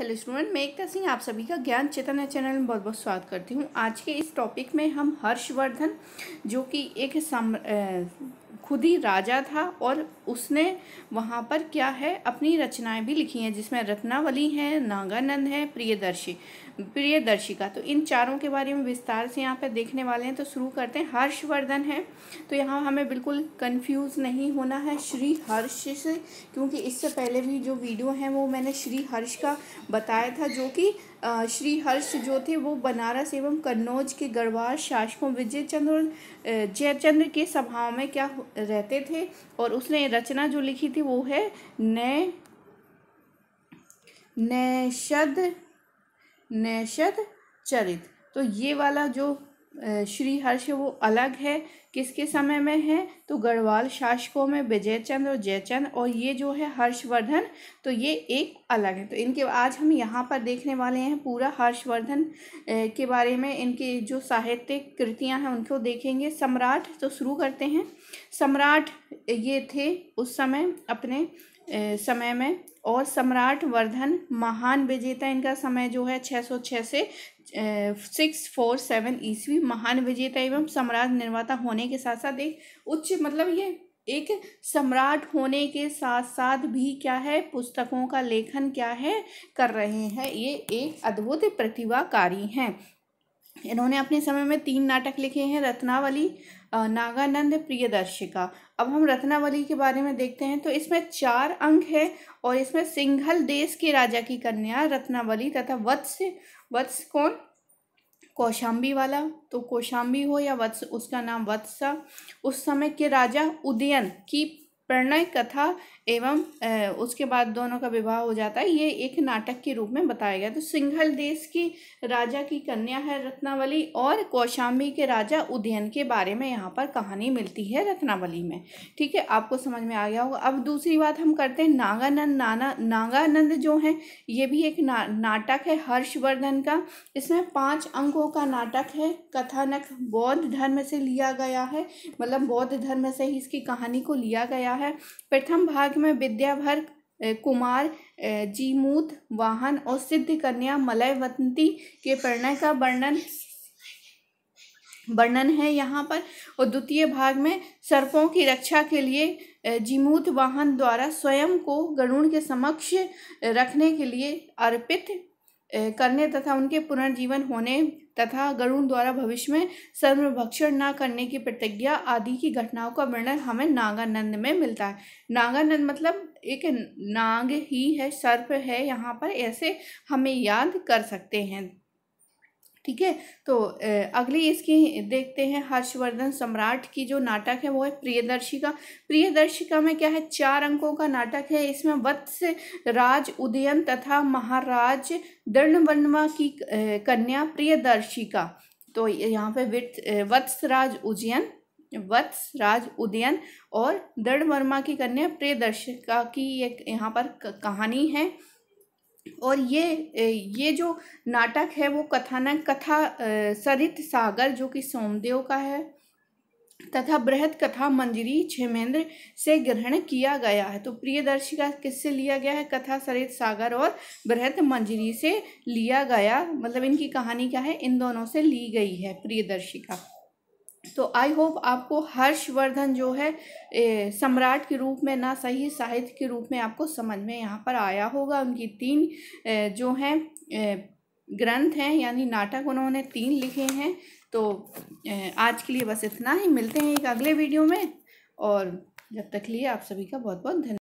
hello student मैं एकता सिंह आप सभी का ज्ञान चेतना चैनल में बहुत बहुत स्वागत करती हूँ आज के इस टॉपिक में हम हर्षवर्धन जो कि एक खुद ही राजा था और उसने वहाँ पर क्या है अपनी रचनाएं भी लिखी हैं जिसमें रत्नावली है नागानंद है प्रियदर्शी प्रियदर्शिका तो इन चारों के बारे में विस्तार से यहाँ पर देखने वाले हैं तो शुरू करते हैं हर्षवर्धन है तो यहाँ हमें बिल्कुल कंफ्यूज नहीं होना है श्री हर्ष से क्योंकि इससे पहले भी जो वीडियो हैं वो मैंने श्री हर्ष का बताया था जो कि श्री हर्ष जो थे वो बनारस एवं कन्नौज के गढ़वाल शासकों विजय चंद्र और जयचंद्र के सभाओं में क्या रहते थे और उसने रचना जो लिखी थी वो है नय नैषद नैषद चरित तो ये वाला जो श्री हर्ष वो अलग है किसके समय में है तो गढ़वाल शासकों में विजयचंद और जयचंद और ये जो है हर्षवर्धन तो ये एक अलग है तो इनके आज हम यहाँ पर देखने वाले हैं पूरा हर्षवर्धन के बारे में इनके जो साहित्यिक कृतियाँ हैं उनको देखेंगे सम्राट तो शुरू करते हैं सम्राट ये थे उस समय अपने समय में और सम्राट वर्धन महान विजेता इनका समय जो है 606 से सिक्स फोर सेवन ईस्वी महान विजेता एवं सम्राट निर्माता होने के साथ साथ एक उच्च मतलब ये एक सम्राट होने के साथ साथ भी क्या है पुस्तकों का लेखन क्या है कर रहे हैं ये एक अद्भुत प्रतिभाकारी हैं इन्होंने अपने समय में तीन नाटक लिखे हैं रत्नावली नागानंद प्रियदर्शिका अब हम रत्नावली के बारे में देखते हैं तो इसमें चार अंक है और इसमें सिंघल देश के राजा की कन्या रत्नावली तथा वत्स वत्स कौन कौशाम्बी वाला तो कौशाम्बी हो या वत्स उसका नाम वत्सा उस समय के राजा उदयन की प्रणय कथा एवं उसके बाद दोनों का विवाह हो जाता है ये एक नाटक के रूप में बताया गया तो सिंघल देश की राजा की कन्या है रत्नावली और कौशाम्बी के राजा उदयन के बारे में यहाँ पर कहानी मिलती है रत्नावली में ठीक है आपको समझ में आ गया होगा अब दूसरी बात हम करते हैं नागानंद नाना नागानंद जो हैं ये भी एक ना, नाटक है हर्षवर्धन का इसमें पाँच अंकों का नाटक है कथानक बौद्ध धर्म से लिया गया है मतलब बौद्ध धर्म से ही इसकी कहानी को लिया गया है प्रथम भाग में विद्याभर कुमार जीमूत वाहन और सिद्ध कन्या मलयवंती के प्रणय का वर्णन वर्णन है यहाँ पर और द्वितीय भाग में सर्पों की रक्षा के लिए जीमूत वाहन द्वारा स्वयं को गरुण के समक्ष रखने के लिए अर्पित करने तथा उनके पुनर्जीवन होने तथा गरुण द्वारा भविष्य में सर्वभक्षण न करने की प्रतिज्ञा आदि की घटनाओं का वर्णन हमें नागानंद में मिलता है नागानंद मतलब एक नाग ही है सर्प है यहाँ पर ऐसे हमें याद कर सकते हैं ठीक है तो अगली इसकी देखते हैं हर्षवर्धन सम्राट की जो नाटक है वो है प्रियदर्शिका प्रियदर्शिका में क्या है चार अंकों का नाटक है इसमें वत्स्य राज उदयन तथा महाराज दर्णवर्णवा की कन्या प्रियदर्शिका तो यहाँ पे वित्त राज उज्जैन वत्स राज उदयन और दृढ़ वर्मा की कन्या प्रियदर्शिका की एक यहाँ पर कहानी है और ये ये जो नाटक है वो कथानक कथा सरित सागर जो कि सोमदेव का है तथा बृहद कथा मंजरी क्षेमेंद्र से ग्रहण किया गया है तो प्रिय दर्शिका किससे लिया गया है कथा सरित सागर और बृहद मंजरी से लिया गया मतलब इनकी कहानी क्या है इन दोनों से ली गई है प्रियदर्शिका तो आई होप आपको हर्षवर्धन जो है सम्राट के रूप में ना सही साहित्य के रूप में आपको समझ में यहाँ पर आया होगा उनकी तीन जो हैं ग्रंथ हैं यानी नाटक उन्होंने तीन लिखे हैं तो आज के लिए बस इतना ही मिलते हैं एक अगले वीडियो में और जब तक लिए आप सभी का बहुत बहुत धन्यवाद